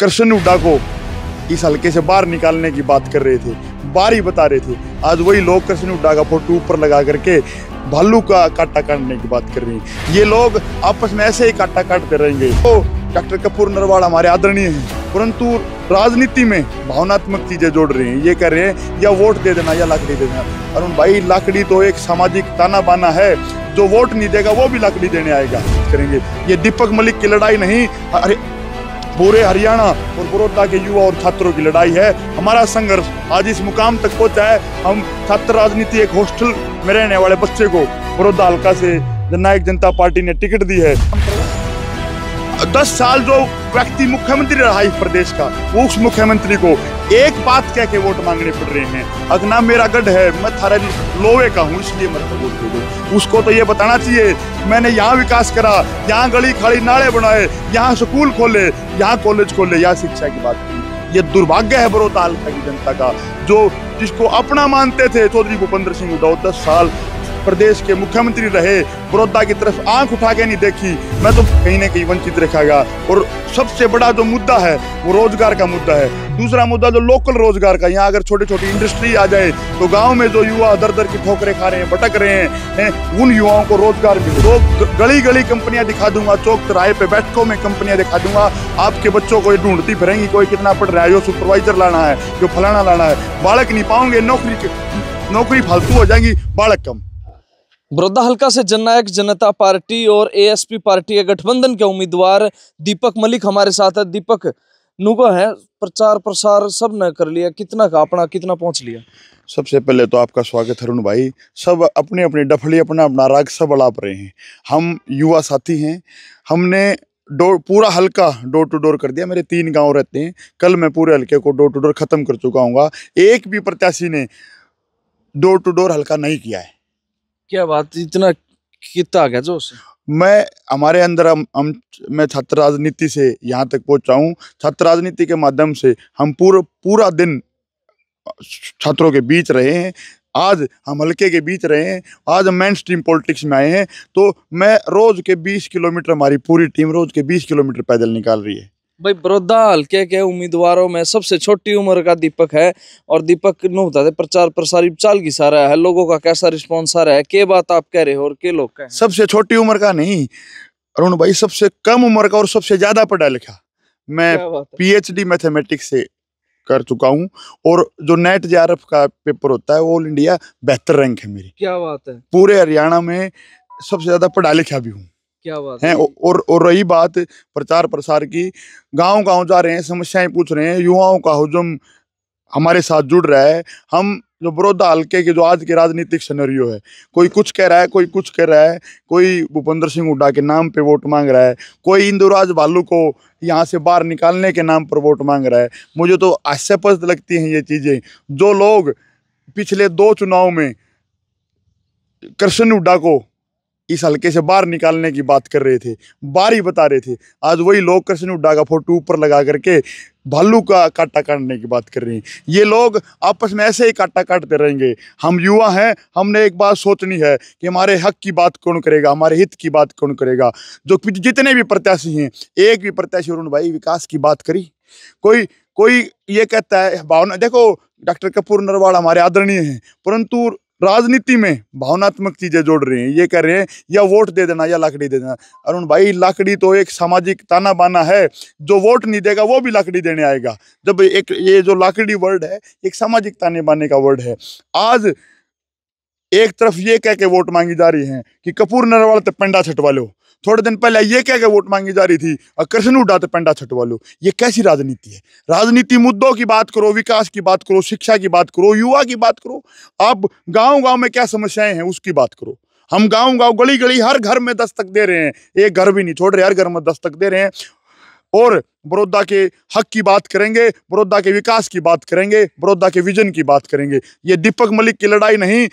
कृष्ण हुडा को इस हल्के से बाहर निकालने की बात कर रहे थे बारी ही बता रहे थे आज वही लोग कृष्ण हुडा का फोटो ऊपर लगा करके भालू का काटा काटने की बात कर रहे हैं ये लोग आपस में ऐसे ही काटा काटते रहेंगे तो डॉक्टर कपूर नरवाड़ हमारे आदरणीय हैं परंतु राजनीति में भावनात्मक चीजें जोड़ रहे हैं ये कह रहे हैं या वोट दे देना या लाकड़ी दे देना अरुण भाई लाकड़ी तो एक सामाजिक ताना बाना है जो वोट नहीं देगा वो भी लाकड़ी देने आएगा करेंगे ये दीपक मलिक की लड़ाई नहीं अरे पूरे हरियाणा और बड़ौदा के युवा और छात्रों की लड़ाई है हमारा संघर्ष आज इस मुकाम तक पहुंचा है हम छात्र राजनीति एक हॉस्टल में रहने वाले बच्चे को बड़ौदा हल्का से नायक जनता पार्टी ने टिकट दी है दस साल जो व्यक्ति मुख्यमंत्री रहा इस प्रदेश का उस मुख्यमंत्री को एक बात कह के वोट मांगने पड़ रहे हैं अगना मेरा गढ़ है मैं थारा लोवे का हूँ इसलिए मत वोट तो दे उसको तो ये बताना चाहिए मैंने यहाँ विकास करा यहाँ गली खाड़ी नाले बनाए यहाँ स्कूल खोले यहाँ कॉलेज खोले यहाँ शिक्षा की बात की ये दुर्भाग्य है बड़ौदा हल्का की जनता का जो जिसको अपना मानते थे चौधरी भूपेंद्र सिंह उडाव दस साल प्रदेश के मुख्यमंत्री रहे बड़ौदा की तरफ आंख उठा के नहीं देखी मैं तो कहीं ना कहीं वंचित रखा गया और सबसे बड़ा जो मुद्दा है वो रोजगार का मुद्दा है दूसरा मुद्दा जो लोकल रोजगार का यहाँ अगर छोटी छोटी इंडस्ट्री आ जाए तो गांव में जो युवा दर दर की ठोकरें खा रहे हैं भटक रहे हैं उन युवाओं को रोजगार मिले तो गली गली कंपनियां दिखा दूंगा चौक चौराहे पे बैठकों में कंपनियां दिखा दूंगा आपके बच्चों को ये ढूंढती फिरेंगी कोई कितना पढ़ रहा है जो सुपरवाइजर लाना है जो फलाना लाना है बालक नहीं पाओगे नौकरी नौकरी फालतू हो जाएंगी बालक कम बड़ौदा हल्का से जननायक जनता पार्टी और एएसपी पार्टी के गठबंधन के उम्मीदवार दीपक मलिक हमारे साथ है दीपक नुका है प्रचार प्रसार सब ने कर लिया कितना का अपना कितना पहुंच लिया सबसे पहले तो आपका स्वागत है अरुण भाई सब अपने अपने डफली अपना अपना राग सब अड़ाप रहे हैं हम युवा साथी हैं हमने डोर पूरा हल्का डोर टू डोर कर दिया मेरे तीन गांव रहते हैं कल मैं पूरे हल्के को डोर टू डोर ख़त्म कर चुका हूँ एक भी प्रत्याशी ने डोर टू डोर हल्का नहीं किया है क्या बात इतना कितना गया जो मैं हमारे अंदर हम, हम मैं छात्र राजनीति से यहाँ तक पहुँचा हूँ छात्र राजनीति के माध्यम से हम पूरा पूरा दिन छात्रों के बीच रहे हैं आज हम हल्के के बीच रहे हैं आज हम मेन स्ट्रीम पॉलिटिक्स में आए हैं तो मैं रोज़ के 20 किलोमीटर हमारी पूरी टीम रोज़ के 20 किलोमीटर पैदल निकाल रही है भाई बड़ौदा हल्के के उम्मीदवारों में सबसे छोटी उम्र का दीपक है और दीपक नो बता दे प्रचार प्रसार चाल की सारा है लोगों का कैसा रिस्पॉन्स आ रहा है के बात आप कह रहे हो और के लोग कह सबसे छोटी उम्र का नहीं अरुण भाई सबसे कम उम्र का और सबसे ज्यादा पढ़ा लिखा मैं पीएचडी मैथमेटिक्स से कर चुका हूँ और जो नेट जे का पेपर होता है ऑल इंडिया बेहतर रैंक है मेरी क्या बात है पूरे हरियाणा में सबसे ज्यादा पढ़ा लिखा भी हूँ क्या बात है और और रही बात प्रचार प्रसार की गांव गांव जा रहे हैं समस्याएं पूछ रहे हैं युवाओं का हजुम हमारे साथ जुड़ रहा है हम जो बड़ौदा हल्के के जो आज के राजनीतिक सनरियो है कोई कुछ कह रहा है कोई कुछ कह रहा है कोई भूपेंद्र सिंह हुड्डा के नाम पे वोट मांग रहा है कोई इंदुराज भालू को यहाँ से बाहर निकालने के नाम पर वोट मांग रहा है मुझे तो आश्चर्यपद लगती हैं ये चीज़ें जो लोग पिछले दो चुनाव में कृष्ण हुड्डा को इस हल्के से बाहर निकालने की बात कर रहे थे बाहर ही बता रहे थे आज वही लोग कृष्ण हुड्डा का फोटो ऊपर लगा करके भालू का काटा काटने की बात कर रहे हैं ये लोग आपस में ऐसे ही काटा काटते रहेंगे हम युवा हैं हमने एक बात सोचनी है कि हमारे हक की बात कौन करेगा हमारे हित की बात कौन करेगा जो जितने भी प्रत्याशी हैं एक भी प्रत्याशी अरुण भाई विकास की बात करी कोई कोई ये कहता है भावना देखो डॉक्टर कपूर नरवाल हमारे आदरणीय हैं परंतु राजनीति में भावनात्मक चीज़ें जोड़ रहे हैं ये कह रहे हैं या वोट दे देना या लाकड़ी दे देना अरुण भाई लाकड़ी तो एक सामाजिक ताना बाना है जो वोट नहीं देगा वो भी लाकड़ी देने आएगा जब एक ये जो लाकड़ी वर्ड है एक सामाजिक ताने बाने का वर्ड है आज एक तरफ ये कह के वोट मांगी जा रही है कि कपूर नरवाल तो पेंडा छटवा लो थोड़े दिन पहले ये कह के वोट मांगी जा रही थी और कृष्ण उड़ा तो पेंडा छटवा लो ये कैसी राजनीति है राजनीति मुद्दों की बात करो विकास की बात करो शिक्षा की बात करो युवा की बात करो आप गाँव गाँव में क्या समस्याएं हैं उसकी बात करो हम गाँव गाँव गली गली हर घर में दस्तक दे रहे हैं एक घर भी नहीं छोड़ रहे हर घर में दस्तक दे रहे हैं और बड़ौदा के हक की बात करेंगे बड़ौदा के विकास की बात करेंगे बड़ौदा के विजन की बात करेंगे ये दीपक मलिक की लड़ाई नहीं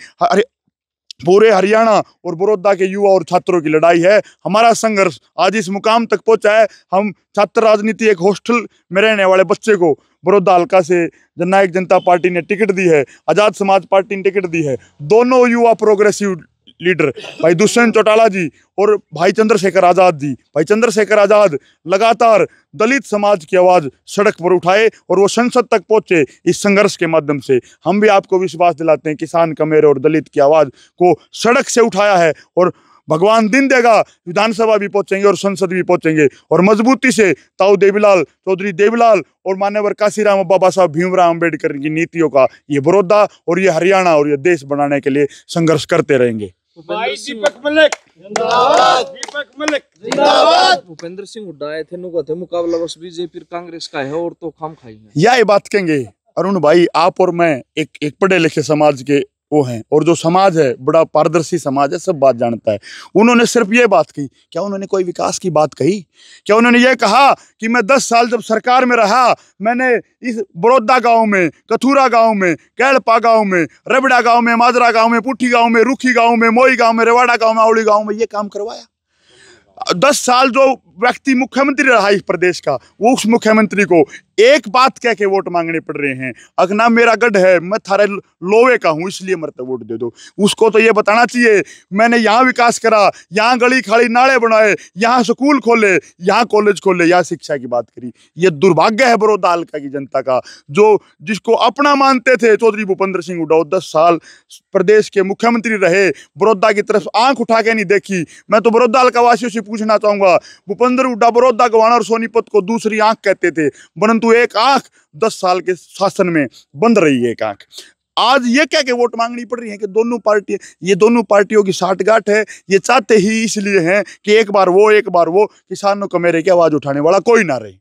पूरे हरियाणा और बड़ौदा के युवा और छात्रों की लड़ाई है हमारा संघर्ष आज इस मुकाम तक पहुंचा है हम छात्र राजनीति एक हॉस्टल में रहने वाले बच्चे को बड़ौदा हल्का से जननायक जनता पार्टी ने टिकट दी है आज़ाद समाज पार्टी ने टिकट दी है दोनों युवा प्रोग्रेसिव लीडर भाई दुष्यंत चौटाला जी और भाई चंद्रशेखर आज़ाद जी भाई चंद्रशेखर आज़ाद लगातार दलित समाज की आवाज़ सड़क पर उठाए और वो संसद तक पहुंचे इस संघर्ष के माध्यम से हम भी आपको विश्वास दिलाते हैं किसान कमेर और दलित की आवाज़ को सड़क से उठाया है और भगवान दिन देगा विधानसभा भी पहुंचेंगे और संसद भी पहुंचेंगे और मजबूती से ताऊ देवीलाल चौधरी देवीलाल और मान्यवर काशीराम बाबा साहब भीमराव अंबेडकर की नीतियों का ये बरोदा और ये हरियाणा और ये देश बनाने के लिए संघर्ष करते रहेंगे भाई दीपक मलिक जिंदाबाद दीपक मलिक जिंदाबाद भूपेंद्र सिंह हुड्डा आए थे नुका थे मुकाबला बस बीजेपी कांग्रेस का है और तो खाम खाई है यही बात कहेंगे अरुण भाई आप और मैं एक एक पढ़े लिखे समाज के वो हैं और जो समाज है बड़ा पारदर्शी समाज है सब बात जानता है उन्होंने सिर्फ ये बात कही क्या उन्होंने कोई विकास की बात कही क्या उन्होंने ये कहा कि मैं 10 साल जब सरकार में रहा मैंने इस बड़ौदा गांव में कथूरा गांव में कैलपा गांव में रबड़ा गांव में माजरा गांव में पुठी गांव में रूखी गांव में मोई गांव में रेवाड़ा गांव में आवड़ी गाँव में ये काम करवाया दस साल जो व्यक्ति मुख्यमंत्री रहा इस प्रदेश का वो उस मुख्यमंत्री को एक बात कह के वोट मांगने पड़ रहे हैं ना मेरा गढ़ है मैं थारे लोवे का हूँ इसलिए मरते वोट दे दो उसको तो ये बताना चाहिए मैंने यहाँ विकास करा यहाँ गली खाली नाले बनाए यहाँ स्कूल खोले यहाँ कॉलेज खोले यहाँ शिक्षा की बात करी ये दुर्भाग्य है दाल का की जनता का जो जिसको अपना मानते थे चौधरी भूपेंद्र सिंह उडाओ दस साल प्रदेश के मुख्यमंत्री रहे बड़ौदा की तरफ आंख उठा के नहीं देखी मैं तो बड़ौदा हल्का वासियों से पूछना चाहूंगा भूपेंद्र उड्डा बड़ौदा गवाना और सोनीपत को दूसरी आंख कहते थे परंतु एक आंख दस साल के शासन में बंद रही है एक आंख आज ये क्या के वोट मांगनी पड़ रही है कि दोनों पार्टी ये दोनों पार्टियों की साठगांठ है ये चाहते ही इसलिए हैं कि एक बार वो एक बार वो किसानों को मेरे की आवाज़ उठाने वाला कोई ना रहे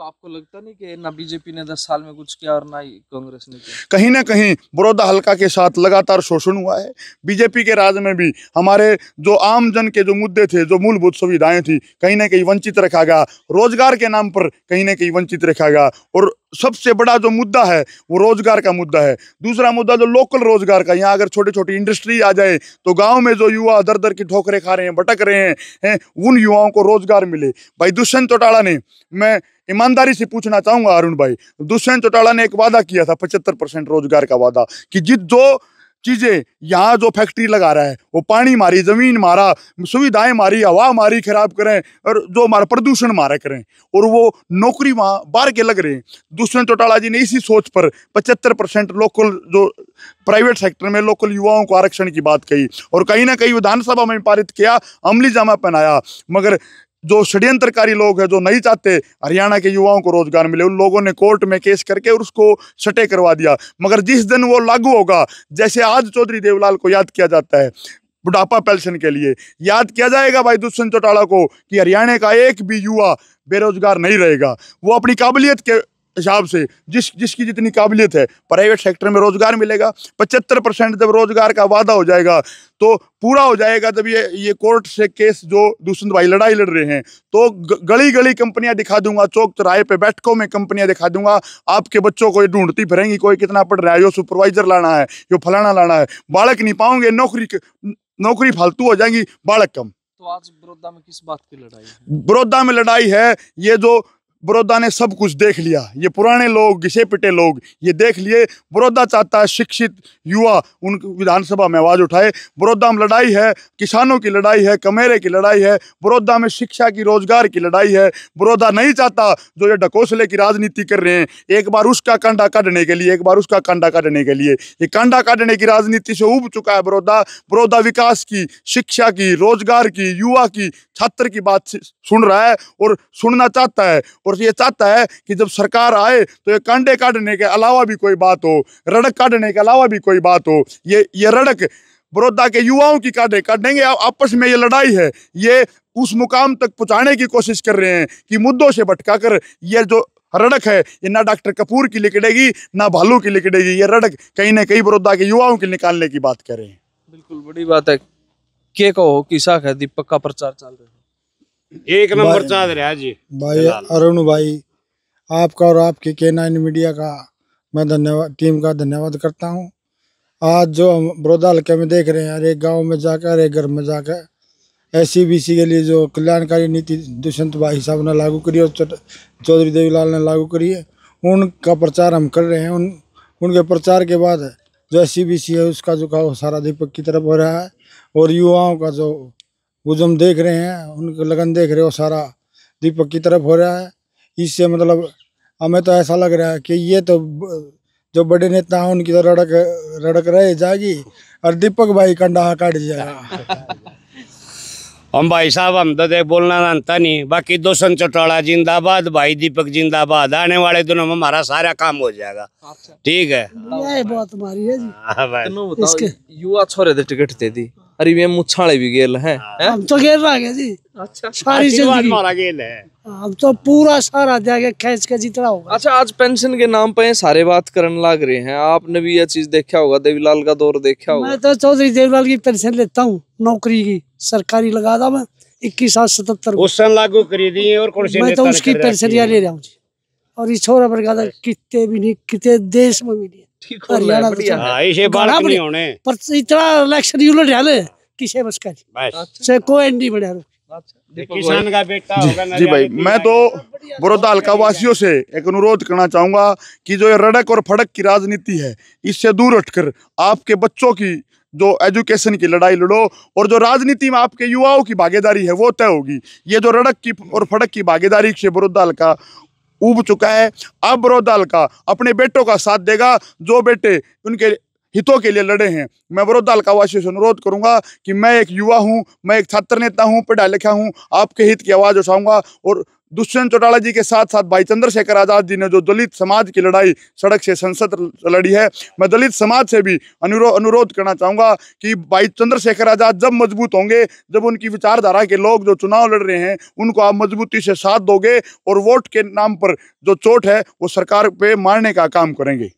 तो आपको लगता नहीं कि ना बीजेपी ने दस साल में कुछ किया और ना कांग्रेस ने किया कहीं ना कहीं बड़ौदा हल्का के साथ लगातार शोषण हुआ है बीजेपी के राज में भी हमारे जो आम जन के जो मुद्दे थे जो मूलभूत सुविधाएं थी कहीं ना कहीं वंचित रखा गया रोजगार के नाम पर कहीं ना कहीं वंचित रखा गया और सबसे बड़ा जो मुद्दा है वो रोजगार का मुद्दा है दूसरा मुद्दा जो लोकल रोजगार का यहाँ अगर छोटे छोटे इंडस्ट्री आ जाए तो गांव में जो युवा दर दर की ठोकरें खा रहे हैं भटक रहे हैं है, उन युवाओं को रोजगार मिले भाई दुष्यंत चौटाला ने मैं ईमानदारी से पूछना चाहूंगा अरुण भाई दुष्यंत चौटाला ने एक वादा किया था पचहत्तर परसेंट रोजगार का वादा कि जिस जो चीजें यहाँ जो फैक्ट्री लगा रहा है वो पानी मारी जमीन मारा सुविधाएं मारी हवा मारी खराब करें और जो हमारा प्रदूषण मारा करें और वो नौकरी वहाँ बाहर के लग रहे हैं दुष्यंत चौटाला जी ने इसी सोच पर पचहत्तर परसेंट लोकल जो प्राइवेट सेक्टर में लोकल युवाओं को आरक्षण की बात कही और कहीं ना कहीं विधानसभा में पारित किया अमली जामा पहनाया मगर जो षड्यंत्रकारी लोग हैं जो नहीं चाहते हरियाणा के युवाओं को रोजगार मिले उन लोगों ने कोर्ट में केस करके उसको सटे करवा दिया मगर जिस दिन वो लागू होगा जैसे आज चौधरी देवलाल को याद किया जाता है बुढ़ापा पेंशन के लिए याद किया जाएगा भाई दुष्यंत चौटाला को कि हरियाणा का एक भी युवा बेरोजगार नहीं रहेगा वो अपनी काबिलियत के हिसाब से जिस जिसकी जितनी काबिलियत है प्राइवेट सेक्टर में रोज़गार मिलेगा पचहत्तर परसेंट जब रोज़गार का वादा हो जाएगा तो पूरा हो जाएगा जब ये ये कोर्ट से केस जो दूसरी भाई लड़ाई लड़ रहे हैं तो गली गली कंपनियां दिखा दूंगा चौक चौराहे पे बैठकों में कंपनियां दिखा दूंगा आपके बच्चों को ये ढूंढती फिरेंगी कोई कितना पढ़ रहा है जो सुपरवाइजर लाना है यो फलाना लाना है बालक नहीं पाओगे नौकरी नौकरी फालतू हो जाएंगी बालक कम तो आज बड़ौदा में किस बात की लड़ाई बड़ौदा में लड़ाई है ये जो बड़ौदा ने सब कुछ देख लिया ये पुराने लोग घिसे पिटे लोग ये देख लिए बड़ौदा चाहता है शिक्षित युवा उन विधानसभा में आवाज़ उठाए बड़ौदा में लड़ाई है किसानों की लड़ाई है कमेरे की लड़ाई है बड़ौदा में शिक्षा की रोजगार की लड़ाई है बड़ौदा नहीं चाहता जो ये ढकोसले की राजनीति कर रहे हैं एक बार उसका कांडा काटने के लिए एक बार उसका कांडा काटने के लिए ये कांडा काटने की राजनीति से उब चुका है बड़ौदा बड़ौदा विकास की शिक्षा की रोजगार की युवा की छात्र की बात सुन रहा है और सुनना चाहता है और ये चाहता है कि जब सरकार आए तो ये कांडे काटने के अलावा भी कोई बात हो रड़क काटने के अलावा भी कोई बात हो ये ये रड़क बड़ौदा के युवाओं की काटे काटेंगे आपस में ये लड़ाई है ये उस मुकाम तक पहुँचाने की कोशिश कर रहे हैं कि मुद्दों से भटका कर ये जो रड़क है ये ना डॉक्टर कपूर की लिकड़ेगी ना भालू की लिकड़ेगी ये रड़क कहीं ना कहीं बड़ौदा के युवाओं के निकालने की बात करें बिल्कुल बड़ी बात है के कहो किसा है दीपक का प्रचार चल रहा है एक नंबर चाद रहा जी भाई अरुण भाई आपका और आपके के नाइन मीडिया का मैं धन्यवाद टीम का धन्यवाद करता हूँ आज जो हम बड़ौदा हल्के में देख रहे हैं हर एक गाँव में जाकर हर एक घर में जाकर एस सी के लिए जो कल्याणकारी नीति दुष्यंत भाई साहब ने लागू करी और चौधरी देवीलाल ने लागू करी है उनका प्रचार हम कर रहे हैं उन उनके प्रचार के बाद जो एस है उसका जो का सारा दीपक की तरफ हो रहा है और युवाओं का जो वो जो हम देख रहे हैं उनको लगन देख रहे हो सारा दीपक की तरफ हो रहा है इससे मतलब हमें तो ऐसा लग रहा है कि ये तो जो बड़े नेता हैं उनकी तो रड़क रड़क रह जाएगी और दीपक भाई कंडा काट जाएगा हम भाई साहब हम तो देख बोलना जानता नहीं बाकी सन चौटाला जिंदाबाद भाई दीपक जिंदाबाद आने वाले दिनों में हमारा सारा काम हो जाएगा ठीक है बात हमारी है जी हाँ, युवा छोरे थे टिकट दे दी अरे ये मुछाले भी गेल है हाँ। हम तो गेल रहा है जी अच्छा सारी जिंदगी मारा गेल है हाँ, हम तो पूरा सारा जाके खेच के जितना होगा अच्छा आज पेंशन के नाम पे सारे बात करने लग रहे हैं आपने भी यह चीज देखा होगा देवीलाल का दौर देखा होगा मैं तो चौधरी देवीलाल की पेंशन लेता हूँ नौकरी की सरकारी लगा था मैं इक्कीस सात सतहत्तर लागू करी दी और मैं तो उसकी पेंशन ले रहा हूँ जी और छोरा बरगादा हाँ। कितने भी नहीं कितने देश में भी नहीं हरियाणा तो हाँ, पर इतना इलेक्शन डाले किसे बस कर से किसान का बेटा जी, जी भाई मैं तो बड़ौदा हल्का वासियों से एक अनुरोध करना कि जो ये रड़क और फड़क की राजनीति है इससे दूर हटकर आपके बच्चों की जो एजुकेशन की लड़ाई लड़ो और जो राजनीति में आपके युवाओं की भागीदारी है वो तय होगी ये जो रड़क की और फड़क की भागीदारी से बड़ौदा हल्का उब चुका है अब बरोदाल का अपने बेटों का साथ देगा जो बेटे उनके हितों के लिए लड़े हैं मैं बरोदाल का वासियों से अनुरोध करूंगा कि मैं एक युवा हूं मैं एक छात्र नेता हूं पढ़ा लिखा हूं आपके हित की आवाज़ उठाऊंगा और दुष्यंत चौटाला जी के साथ साथ भाई चंद्रशेखर आजाद जी ने जो दलित समाज की लड़ाई सड़क से संसद लड़ी है मैं दलित समाज से भी अनुरो अनुरोध करना चाहूँगा कि भाई चंद्रशेखर आजाद जब मजबूत होंगे जब उनकी विचारधारा के लोग जो चुनाव लड़ रहे हैं उनको आप मजबूती से साथ दोगे और वोट के नाम पर जो चोट है वो सरकार पे मारने का काम करेंगे